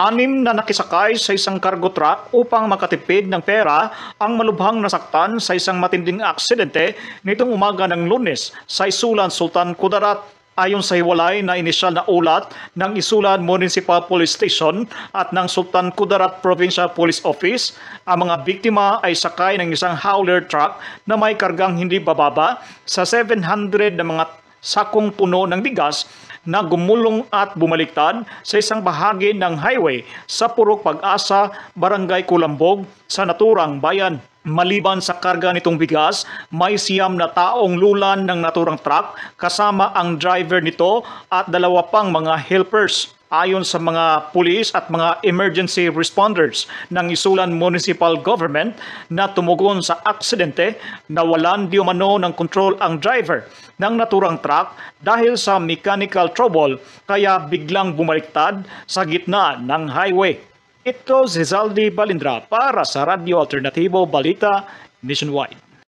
Anim na nakisakay sa isang cargo truck upang makatipid ng pera ang malubhang nasaktan sa isang matinding aksidente nitong umaga ng lunes sa Isulan Sultan Kudarat. Ayon sa hiwalay na inisyal na ulat ng Isulan Municipal Police Station at ng Sultan Kudarat Provincial Police Office, ang mga biktima ay sakay ng isang hauler truck na may kargang hindi bababa sa 700 na mga sakong puno ng bigas na gumulong at bumaliktad sa isang bahagi ng highway sa Purok Pag-asa, Barangay Kulambog sa naturang bayan. Maliban sa karga nitong bigas, may siyam na taong lulan ng naturang truck kasama ang driver nito at dalawa pang mga helpers ayon sa mga pulis at mga emergency responders ng Isulan Municipal Government na tumugon sa aksidente na walan di umano ng kontrol ang driver ng naturang truck dahil sa mechanical trouble kaya biglang bumaliktad sa gitna ng highway. Ito si Zaldi Balindra para sa Radyo Alternatibo Balita Nationwide.